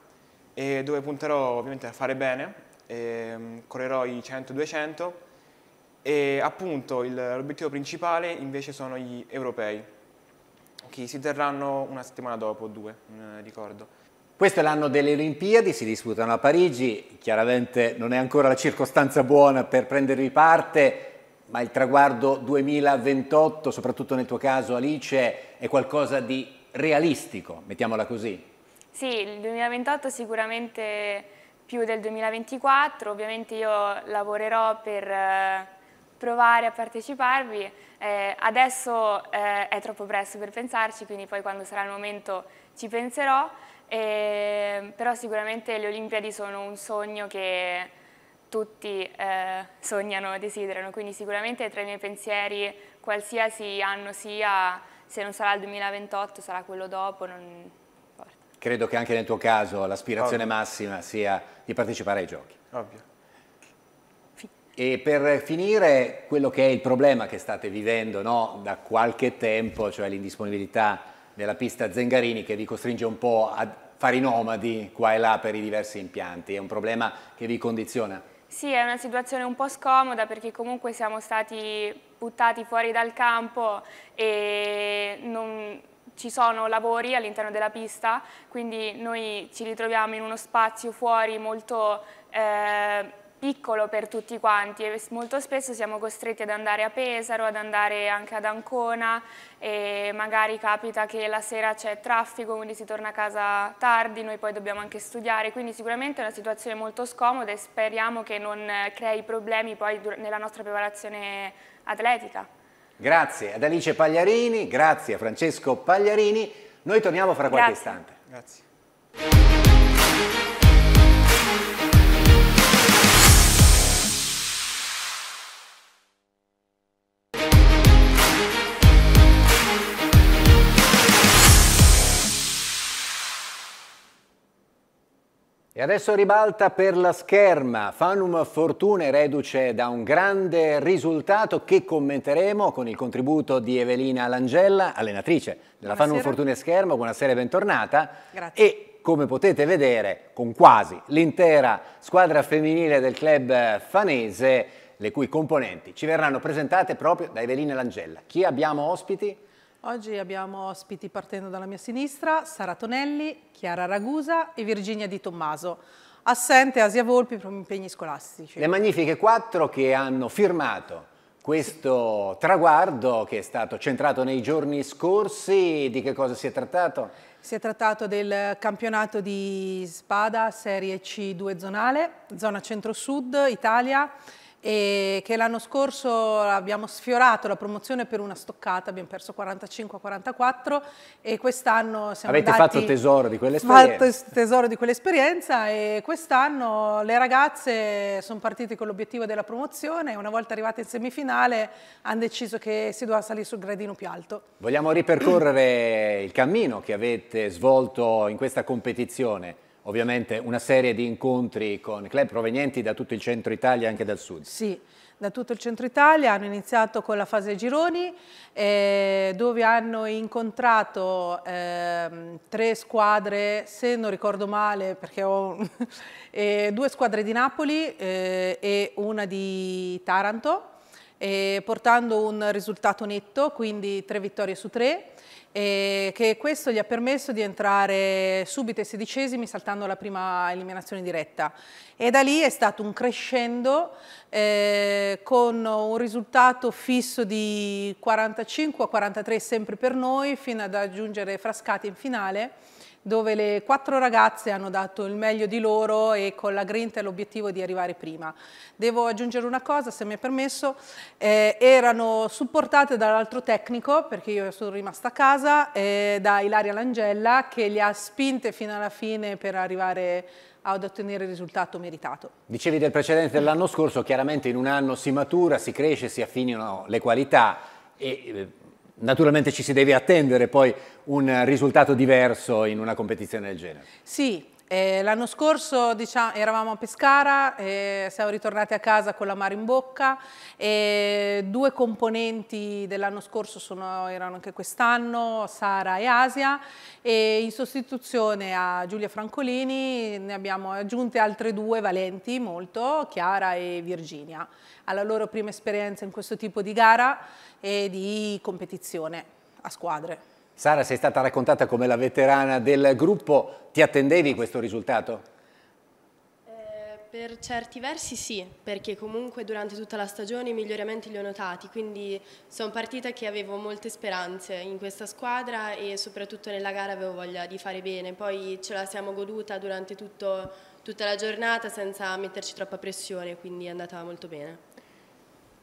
e dove punterò ovviamente a fare bene, ehm, correrò i 100-200 e appunto l'obiettivo principale invece sono gli europei, che si terranno una settimana dopo o due, non ricordo. Questo è l'anno delle Olimpiadi, si disputano a Parigi, chiaramente non è ancora la circostanza buona per prendervi parte, ma il traguardo 2028, soprattutto nel tuo caso Alice, è qualcosa di realistico, mettiamola così. Sì, il 2028 sicuramente più del 2024, ovviamente io lavorerò per eh, provare a parteciparvi. Eh, adesso eh, è troppo presto per pensarci, quindi poi quando sarà il momento ci penserò, eh, però sicuramente le Olimpiadi sono un sogno che tutti eh, sognano, e desiderano, quindi sicuramente tra i miei pensieri qualsiasi anno sia, se non sarà il 2028 sarà quello dopo, non, Credo che anche nel tuo caso l'aspirazione massima sia di partecipare ai giochi. Ovvio. E per finire, quello che è il problema che state vivendo no? da qualche tempo, cioè l'indisponibilità della pista Zengarini che vi costringe un po' a fare i nomadi qua e là per i diversi impianti, è un problema che vi condiziona? Sì, è una situazione un po' scomoda perché comunque siamo stati buttati fuori dal campo e non ci sono lavori all'interno della pista, quindi noi ci ritroviamo in uno spazio fuori molto eh, piccolo per tutti quanti e molto spesso siamo costretti ad andare a Pesaro, ad andare anche ad Ancona e magari capita che la sera c'è traffico quindi si torna a casa tardi, noi poi dobbiamo anche studiare, quindi sicuramente è una situazione molto scomoda e speriamo che non eh, crei problemi poi nella nostra preparazione atletica. Grazie ad Alice Pagliarini, grazie a Francesco Pagliarini. Noi torniamo fra qualche grazie. istante. Grazie. E adesso ribalta per la scherma, Fanum Fortune reduce da un grande risultato che commenteremo con il contributo di Evelina Langella, allenatrice della Buonasera. Fanum Fortune Scherma, buonasera e bentornata. Grazie. E come potete vedere, con quasi l'intera squadra femminile del club fanese, le cui componenti ci verranno presentate proprio da Evelina Langella. Chi abbiamo ospiti? Oggi abbiamo ospiti partendo dalla mia sinistra, Sara Tonelli, Chiara Ragusa e Virginia Di Tommaso. Assente Asia Volpi per impegni scolastici. Le magnifiche quattro che hanno firmato questo traguardo che è stato centrato nei giorni scorsi, di che cosa si è trattato? Si è trattato del campionato di spada Serie C2 zonale, zona centro-sud, Italia, e che l'anno scorso abbiamo sfiorato la promozione per una stoccata, abbiamo perso 45-44 e quest'anno siamo Avete dati, fatto tesoro di quell'esperienza. Fatto tesoro di quell'esperienza e quest'anno le ragazze sono partite con l'obiettivo della promozione e una volta arrivate in semifinale hanno deciso che si doveva salire sul gradino più alto. Vogliamo ripercorrere il cammino che avete svolto in questa competizione ovviamente una serie di incontri con club provenienti da tutto il centro Italia e anche dal sud. Sì, da tutto il centro Italia, hanno iniziato con la fase gironi eh, dove hanno incontrato eh, tre squadre, se non ricordo male perché ho [laughs] eh, due squadre di Napoli eh, e una di Taranto eh, portando un risultato netto, quindi tre vittorie su tre e che questo gli ha permesso di entrare subito ai sedicesimi saltando la prima eliminazione diretta e da lì è stato un crescendo eh, con un risultato fisso di 45 a 43 sempre per noi fino ad aggiungere Frascati in finale dove le quattro ragazze hanno dato il meglio di loro e con la grinta e l'obiettivo di arrivare prima. Devo aggiungere una cosa, se mi è permesso, eh, erano supportate dall'altro tecnico, perché io sono rimasta a casa, eh, da Ilaria Langella che li ha spinte fino alla fine per arrivare ad ottenere il risultato meritato. Dicevi del precedente dell'anno scorso, chiaramente in un anno si matura, si cresce, si affinano le qualità e eh, Naturalmente ci si deve attendere poi un risultato diverso in una competizione del genere. Sì, eh, l'anno scorso diciamo, eravamo a Pescara, eh, siamo ritornati a casa con la mare in bocca e due componenti dell'anno scorso sono, erano anche quest'anno, Sara e Asia e in sostituzione a Giulia Francolini ne abbiamo aggiunte altre due valenti molto, Chiara e Virginia, alla loro prima esperienza in questo tipo di gara e di competizione a squadre. Sara, sei stata raccontata come la veterana del gruppo, ti attendevi questo risultato? Eh, per certi versi sì, perché comunque durante tutta la stagione i miglioramenti li ho notati, quindi sono partita che avevo molte speranze in questa squadra e soprattutto nella gara avevo voglia di fare bene, poi ce la siamo goduta durante tutto, tutta la giornata senza metterci troppa pressione, quindi è andata molto bene.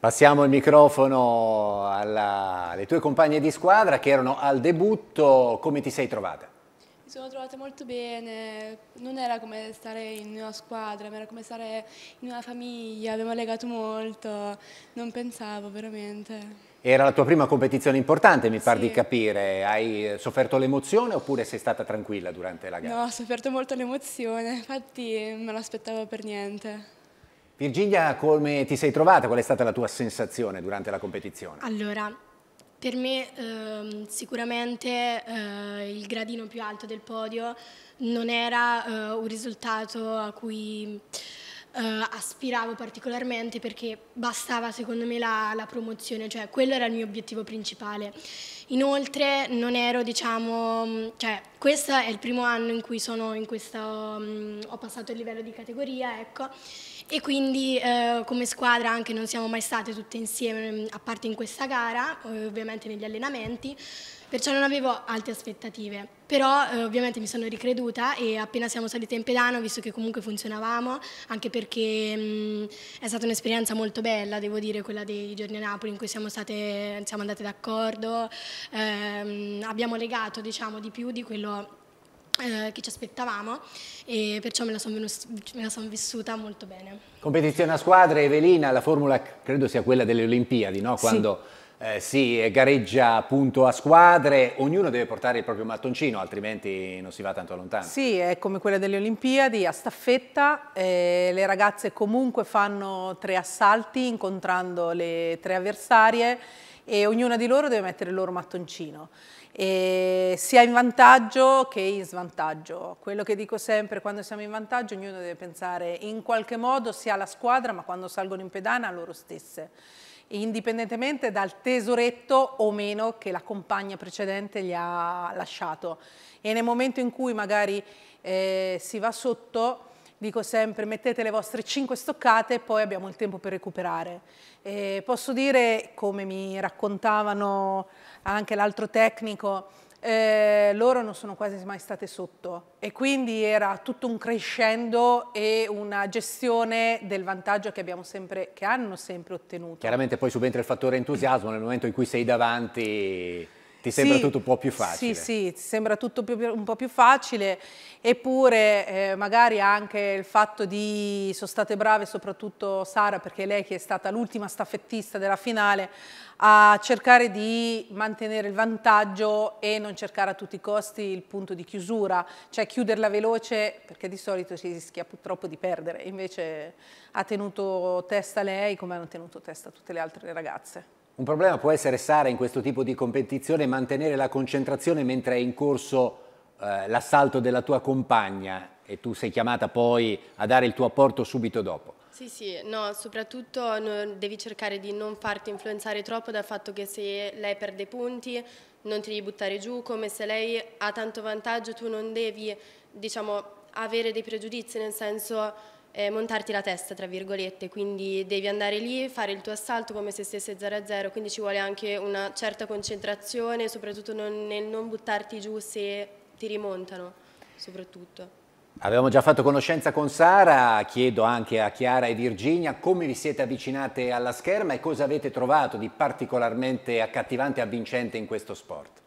Passiamo il microfono alla, alle tue compagne di squadra che erano al debutto, come ti sei trovata? Mi sono trovata molto bene, non era come stare in una squadra, ma era come stare in una famiglia, abbiamo legato molto, non pensavo veramente. Era la tua prima competizione importante, mi sì. di capire. Hai sofferto l'emozione oppure sei stata tranquilla durante la gara? No, ho sofferto molto l'emozione, infatti non me l'aspettavo per niente. Virginia, come ti sei trovata? Qual è stata la tua sensazione durante la competizione? Allora, per me eh, sicuramente eh, il gradino più alto del podio non era eh, un risultato a cui eh, aspiravo particolarmente perché bastava secondo me la, la, promozione, cioè quello era il mio obiettivo principale. Inoltre non ero, diciamo, cioè questo è il primo anno in cui sono in questa, um, mm, ho passato il livello di categoria, ecco, e quindi eh, come squadra anche non siamo mai state tutte insieme, a parte in questa gara, eh, ovviamente negli allenamenti, perciò non avevo alte aspettative, però eh, ovviamente mi sono ricreduta e appena siamo salite in pedano, visto che comunque funzionavamo, anche perché mh, mm, è stata un'esperienza molto bella, devo dire, quella dei giorni a Napoli in cui siamo, state, siamo andate d'accordo, ehm, abbiamo legato diciamo, di più di quello eh, che ci aspettavamo e perciò me la sono son vissuta molto bene. Competizione a squadre, Evelina, la formula credo sia quella delle Olimpiadi, no? quando sì. eh, si gareggia appunto a squadre, ognuno deve portare il proprio mattoncino, altrimenti non si va tanto lontano. Sì, è come quella delle Olimpiadi, a staffetta, eh, le ragazze comunque fanno tre assalti incontrando le tre avversarie e ognuna di loro deve mettere il loro mattoncino e sia in vantaggio che in svantaggio. Quello che dico sempre, quando siamo in vantaggio ognuno deve pensare in qualche modo sia alla squadra, ma quando salgono in pedana a loro stesse, indipendentemente dal tesoretto o meno che la compagna precedente gli ha lasciato. E nel momento in cui magari eh, si va sotto, dico sempre mettete le vostre 5 stoccate e poi abbiamo il tempo per recuperare. Eh, posso dire, come mi raccontavano anche l'altro tecnico, eh, loro non sono quasi mai state sotto e quindi era tutto un crescendo e una gestione del vantaggio che, abbiamo sempre, che hanno sempre ottenuto. Chiaramente poi subentra il fattore entusiasmo nel momento in cui sei davanti ti sembra sì, tutto un po' più facile. Sì, sì, ti sembra tutto più, un po' più facile, eppure eh, magari anche il fatto di sono state brave soprattutto Sara, perché lei che è stata l'ultima staffettista della finale, a cercare di mantenere il vantaggio e non cercare a tutti i costi il punto di chiusura, cioè chiuderla veloce, perché di solito si rischia purtroppo di perdere, invece ha tenuto testa lei come hanno tenuto testa tutte le altre ragazze. Un problema può essere, Sara, in questo tipo di competizione mantenere la concentrazione mentre è in corso eh, l'assalto della tua compagna e tu sei chiamata poi a dare il tuo apporto subito dopo. Sì, sì, no, soprattutto devi cercare di non farti influenzare troppo dal fatto che se lei perde punti non ti devi buttare giù, come se lei ha tanto vantaggio tu non devi, diciamo, avere dei pregiudizi, nel senso eh, montarti la testa, tra virgolette, quindi devi andare lì, fare il tuo assalto come se stesse 0 0, quindi ci vuole anche una certa concentrazione, soprattutto non, nel non buttarti giù se ti rimontano, soprattutto. Abbiamo già fatto conoscenza con Sara, chiedo anche a Chiara e Virginia come vi siete avvicinate alla scherma e cosa avete trovato di particolarmente accattivante e avvincente in questo sport.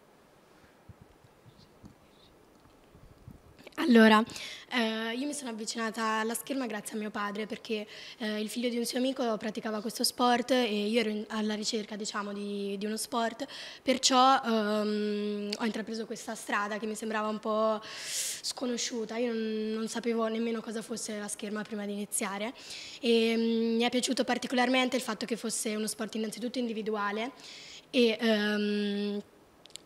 Allora, eh, io mi sono avvicinata alla scherma grazie a mio padre perché eh, il figlio di un suo amico praticava questo sport e io ero in, alla ricerca diciamo, di, di, uno sport, perciò ehm, ho intrapreso questa strada che mi sembrava un po' sconosciuta, io non, non sapevo nemmeno cosa fosse la scherma prima di iniziare e mh, mm, mi è piaciuto particolarmente il fatto che fosse uno sport innanzitutto individuale e... Ehm,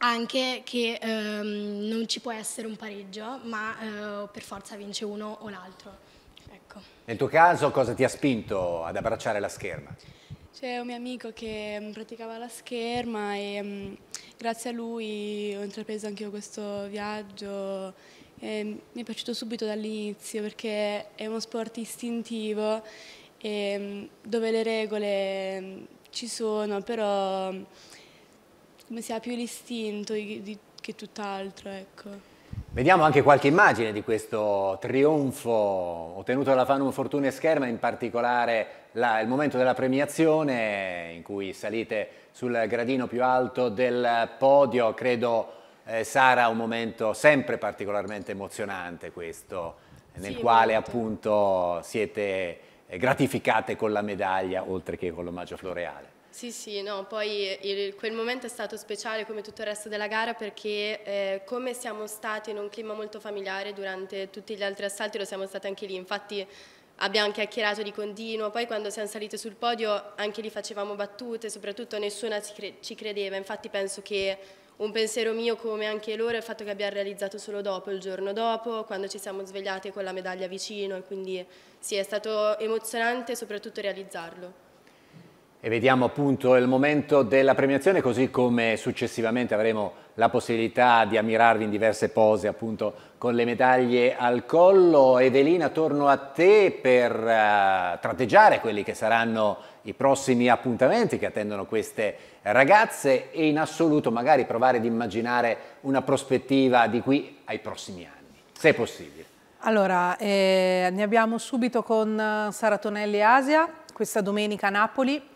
anche che ehm, non ci può essere un pareggio, ma eh, per forza vince uno o l'altro. Ecco. Nel tuo caso cosa ti ha spinto ad abbracciare la scherma? C'è un mio amico che mm, praticava la scherma e mh, mm, grazie a lui ho intrapreso anche io questo viaggio e mi è piaciuto subito dall'inizio perché è uno sport istintivo e, mm, dove le regole ci sono, però come sia più l'istinto che tutt'altro, ecco. Vediamo anche qualche immagine di questo trionfo ottenuto dalla Fanum Fortuna e Scherma, in particolare la, il momento della premiazione in cui salite sul gradino più alto del podio, credo eh, Sara un momento sempre particolarmente emozionante questo, nel sì, quale appunto siete gratificate con la medaglia oltre che con l'omaggio floreale. Sì, sì, no, poi il, quel momento è stato speciale come tutto il resto della gara perché eh, come siamo stati in un clima molto familiare durante tutti gli altri assalti lo siamo stati anche lì, infatti abbiamo chiacchierato di continuo, poi quando siamo salite sul podio anche lì facevamo battute, soprattutto nessuna ci, cre ci credeva, infatti penso che un pensiero mio come anche loro è il fatto che abbiamo realizzato solo dopo, il giorno dopo, quando ci siamo svegliate con la medaglia vicino e quindi sì è stato emozionante soprattutto realizzarlo. E vediamo appunto il momento della premiazione, così come successivamente avremo la possibilità di ammirarvi in diverse pose appunto con le medaglie al collo. Evelina, torno a te per uh, tratteggiare quelli che saranno i prossimi appuntamenti che attendono queste ragazze e in assoluto magari provare ad immaginare una prospettiva di qui ai prossimi anni, se possibile. Allora, eh, abbiamo subito con eh, Sara Tonelli Asia, questa domenica a Napoli,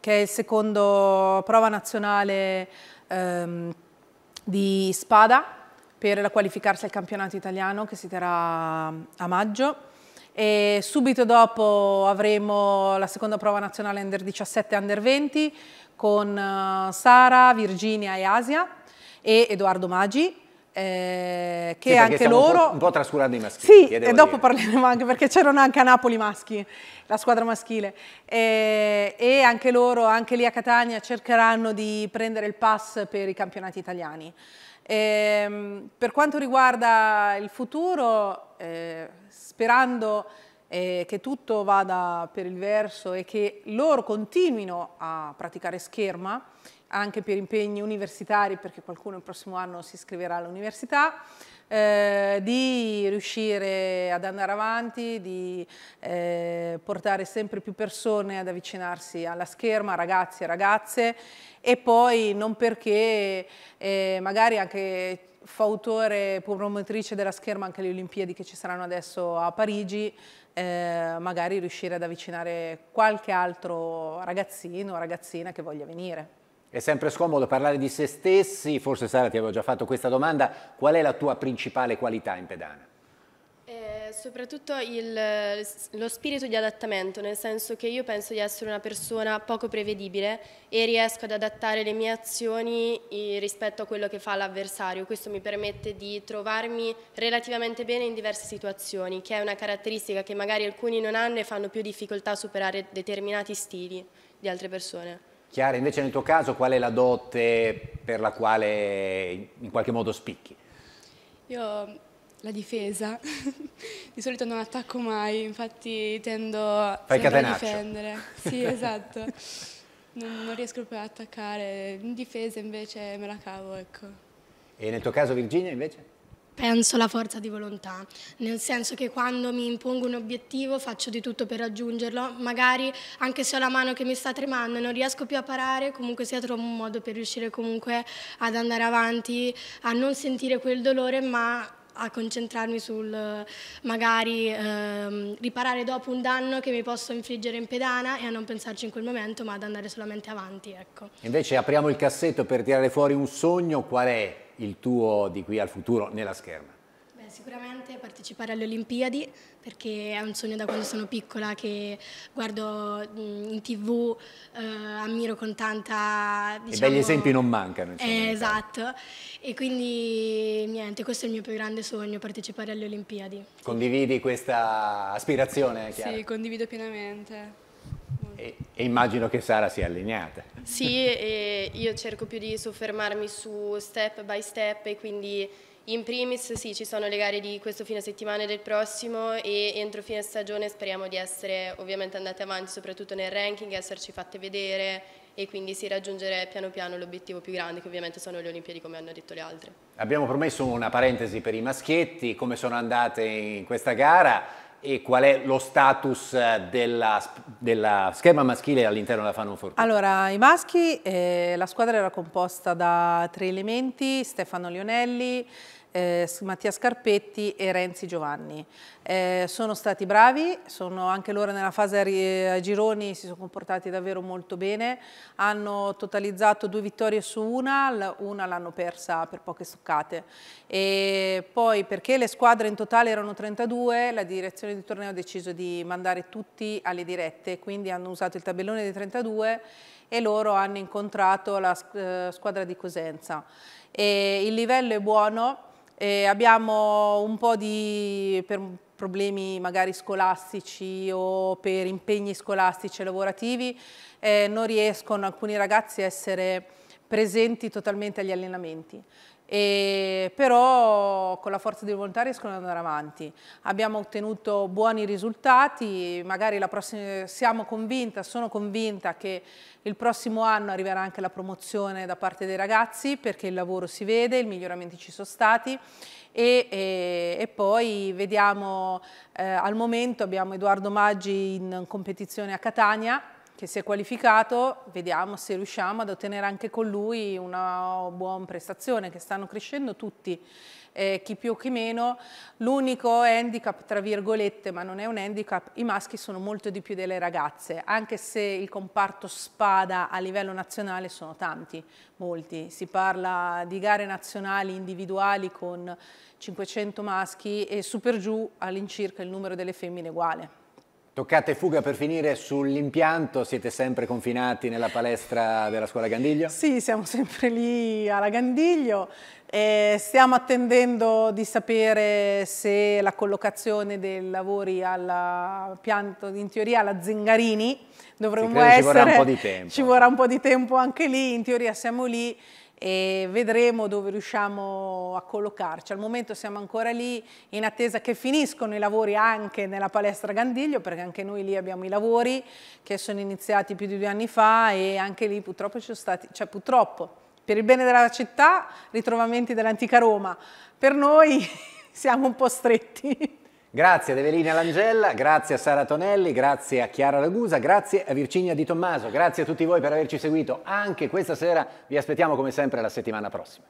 che è il secondo prova nazionale ehm, di spada per qualificarsi al campionato italiano che si terrà a maggio. E subito dopo avremo la seconda prova nazionale Under 17 Under 20 con eh, Sara, Virginia e Asia e Edoardo Maggi eh, che sì, anche loro... Un po', un po', trascurando i maschi. Sì, e dopo dire. parleremo anche perché c'erano anche a Napoli maschi, la squadra maschile. Eh, e anche loro, anche lì a Catania, cercheranno di prendere il pass per i campionati italiani. Eh, per quanto riguarda il futuro, eh, sperando eh, che tutto vada per il verso e che loro continuino a praticare scherma, anche per impegni universitari, perché qualcuno il prossimo anno si iscriverà all'università, eh, di riuscire ad andare avanti, di eh, portare sempre più persone ad avvicinarsi alla scherma, ragazzi e ragazze, e poi non perché eh, magari anche fautore e promotrice della scherma anche alle Olimpiadi che ci saranno adesso a Parigi, eh, magari riuscire ad avvicinare qualche altro ragazzino o ragazzina che voglia venire. È sempre scomodo parlare di se stessi, forse Sara ti avevo già fatto questa domanda, qual è la tua principale qualità in pedana? Eh, soprattutto il, lo spirito di adattamento, nel senso che io penso di essere una persona poco prevedibile e riesco ad adattare le mie azioni eh, rispetto a quello che fa l'avversario. Questo mi permette di trovarmi relativamente bene in diverse situazioni, che è una caratteristica che magari alcuni non hanno e fanno più difficoltà a superare determinati stili di altre persone. Chiara, invece nel tuo caso qual è la dote per la quale in qualche modo spicchi? Io la difesa, [laughs] di solito non attacco mai, infatti tendo Fai sempre catenaccio. a difendere. Sì, [laughs] esatto. Non, non, riesco proprio ad attaccare, in difesa invece me la cavo, ecco. E nel tuo caso Virginia invece? Penso la forza di volontà, nel senso che quando mi impongo un obiettivo faccio di tutto per raggiungerlo, magari anche se ho la mano che mi sta tremando e non riesco più a parare, comunque sia trovo un modo per riuscire comunque ad andare avanti, a non sentire quel dolore ma a concentrarmi sul magari ehm, riparare dopo un danno che mi posso infliggere in pedana e a non pensarci in quel momento ma ad andare solamente avanti. Ecco. Invece apriamo il cassetto per tirare fuori un sogno, qual è? il tuo di qui al futuro nella scherma? Beh, sicuramente partecipare alle Olimpiadi perché è un sogno da quando sono piccola che guardo in tv, eh, ammiro con tanta... Diciamo, e belli esempi non mancano. Insomma, eh, esatto, e quindi niente, questo è il mio più grande sogno, partecipare alle Olimpiadi. Condividi questa aspirazione? Chiara? Sì, condivido pienamente. E, e, immagino che Sara sia allineata. Sì, io cerco più di soffermarmi su step by step e quindi in primis sì, ci sono le gare di questo fine settimana e del prossimo e entro fine stagione speriamo di essere ovviamente andate avanti soprattutto nel ranking, esserci fatte vedere e quindi si raggiungere piano piano l'obiettivo più grande che ovviamente sono le Olimpiadi come hanno detto le altre. Abbiamo promesso una parentesi per i maschietti, come sono andate in questa gara? e qual è lo status eh, della, della schema maschile all'interno della Fanon Fortuna? Allora, i maschi, eh, la squadra era composta da tre elementi, Stefano Lionelli, eh, Mattia Scarpetti e Renzi Giovanni. Eh, sono stati bravi, sono anche loro nella fase a eh, gironi si sono comportati davvero molto bene, hanno totalizzato due vittorie su una, una l'hanno persa per poche stoccate. E poi perché le squadre in totale erano 32, la direzione di torneo ha deciso di mandare tutti alle dirette, quindi hanno usato il tabellone dei 32 e loro hanno incontrato la eh, squadra di Cosenza. E il livello è buono, eh, abbiamo un po' di per problemi magari scolastici o per impegni scolastici e lavorativi, eh, non riescono alcuni ragazzi a essere presenti totalmente agli allenamenti e però con la forza dei volontari riescono ad andare avanti. Abbiamo ottenuto buoni risultati, magari la prossima, siamo convinta, sono convinta che il prossimo anno arriverà anche la promozione da parte dei ragazzi perché il lavoro si vede, i miglioramenti ci sono stati e, e, e poi vediamo, eh, al momento abbiamo Edoardo Maggi in competizione a Catania che si è qualificato, vediamo se riusciamo ad ottenere anche con lui una buona prestazione, che stanno crescendo tutti, eh, chi più chi meno. L'unico handicap, tra virgolette, ma non è un handicap, i maschi sono molto di più delle ragazze, anche se il comparto spada a livello nazionale sono tanti, molti. Si parla di gare nazionali individuali con 500 maschi e su per giù all'incirca il numero delle femmine è uguale. Toccate fuga per finire sull'impianto, siete sempre confinati nella palestra della scuola Gandiglio? Sì, siamo sempre lì alla Gandiglio, eh, stiamo attendendo di sapere se la collocazione dei lavori al pianto, in teoria alla Zingarini, dovremmo essere... Ci vorrà un po' di tempo. Ci vorrà un po' di tempo anche lì, in teoria siamo lì e vedremo dove riusciamo a collocarci. Al momento siamo ancora lì in attesa che finiscono i lavori anche nella palestra Gandiglio, perché anche noi lì abbiamo i lavori che sono iniziati più di due anni fa e anche lì purtroppo ci sono stati, cioè purtroppo, per il bene della città, ritrovamenti dell'antica Roma, per noi [laughs] siamo un po' stretti. Grazie ad Evelina Langella, grazie a Sara Tonelli, grazie a Chiara Ragusa, grazie a Virginia Di Tommaso, grazie a tutti voi per averci seguito anche questa sera. Vi aspettiamo come sempre la settimana prossima.